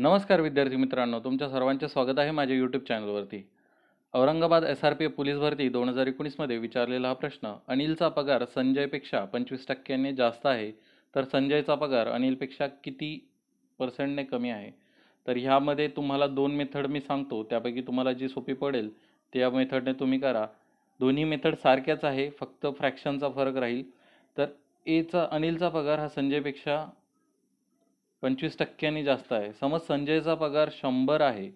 नमस्कार विद्यार्थी मित्रांनो तुमच्या सर्वांचे स्वागत आहे माझ्या यूट्यूब चॅनलवरती Aurangabad S R P police भरती दोन हजार एकोणीसमध्ये विचारलेला हा प्रश्न अनिलचा पगार संजयपेक्षा पंचवीस टक्क्याने जास्त आहे तर संजयचा पगार अनिलपेक्षा किती पर्सेंटने कमी आहे तर ह्यामध्ये तुम्हाला दोन मेथड मी सांगतो त्यापैकी तुम्हाला जी सोपी पडेल त्या मेथडने तुम्ही करा दोन्ही मेथड सारख्याच आहे फक्त फ्रॅक्शनचा फरक राहील तर एचा अनिलचा पगार हा संजयपेक्षा पंचवीस टक्क्यांनी जास्त आहे समज संजयचा पगार शंभर आहे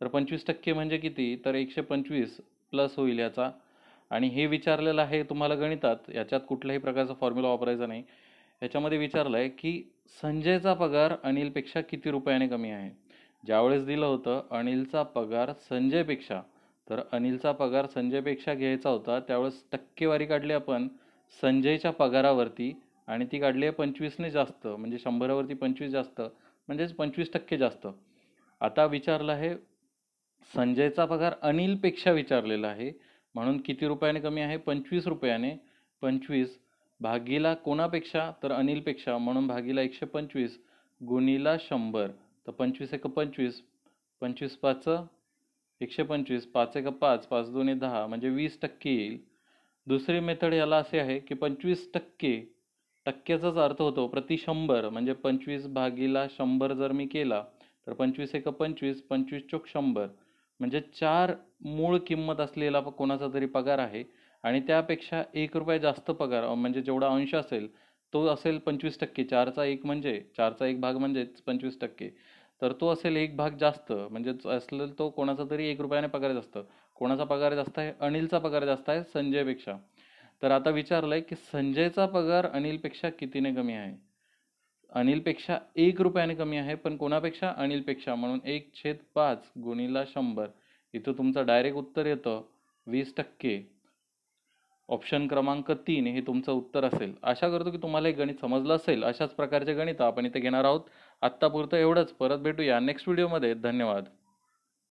तर पंचवीस टक्के म्हणजे किती तर एकशे पंचवीस प्लस होईल याचा आणि हे विचारलेलं आहे तुम्हाला गणितात याच्यात कुठल्याही प्रकारचा फॉर्म्युला वापरायचा नाही याच्यामध्ये विचारलं आहे की संजयचा पगार अनिलपेक्षा किती रुपयाने कमी आहे ज्यावेळेस दिलं होतं अनिलचा पगार संजयपेक्षा तर अनिलचा पगार संजयपेक्षा घ्यायचा होता त्यावेळेस टक्केवारी काढली आपण संजयच्या पगारावरती आणि ती काढली आहे पंचवीसने जास्त म्हणजे शंभरावरती पंचवीस जास्त म्हणजेच पंचवीस टक्के जास्त आता विचारलं आहे संजयचा पगार अनिलपेक्षा विचारलेला आहे म्हणून किती रुपयाने कमी आहे पंचवीस रुपयाने पंचवीस भागीला कोणापेक्षा तर अनिलपेक्षा म्हणून भागीला एकशे पंचवीस गुणीला शंभर तर पंचवीस एक पंचवीस पंचवीस पाच एकशे पंचवीस पाच एक पाच पाच दोन्ही दहा म्हणजे वीस टक्के येईल दुसरी मेथड याला असे आहे की पंचवीस टक्के टक्क्याचाच अर्थ होतो प्रति शंभर म्हणजे पंचवीस भागीला शंभर जर मी केला तर पंचवीस एक पंचवीस पंचवीस चोक शंभर म्हणजे चार मूळ किंमत असलेला कोणाचा तरी पगार आहे आणि त्यापेक्षा एक रुपये जास्त पगार म्हणजे जेवढा अंश असेल तो असेल पंचवीस टक्के चारचा एक म्हणजे चारचा एक भाग म्हणजेच पंचवीस टक्के तर तो असेल एक भाग जास्त म्हणजे असेल तो कोणाचा तरी एक रुपयाने पगार जास्त कोणाचा पगार जास्त आहे अनिलचा पगार जास्त आहे संजयपेक्षा तर आता विचारलं आहे की संजयचा पगार अनिलपेक्षा कितीने कमी आहे अनिलपेक्षा एक रुपयाने कमी आहे पण कोणापेक्षा अनिलपेक्षा म्हणून एक छेद पाच गुणीला शंभर इथं तुमचं डायरेक्ट उत्तर येतं वीस टक्के ऑप्शन क्रमांक तीन हे तुमचं उत्तर असेल आशा करतो की तुम्हाला हे गणित समजलं असेल अशाच प्रकारचे गणित आपण इथे घेणार आहोत आत्तापुरतं एवढंच परत भेटूया नेक्स्ट व्हिडिओमध्ये धन्यवाद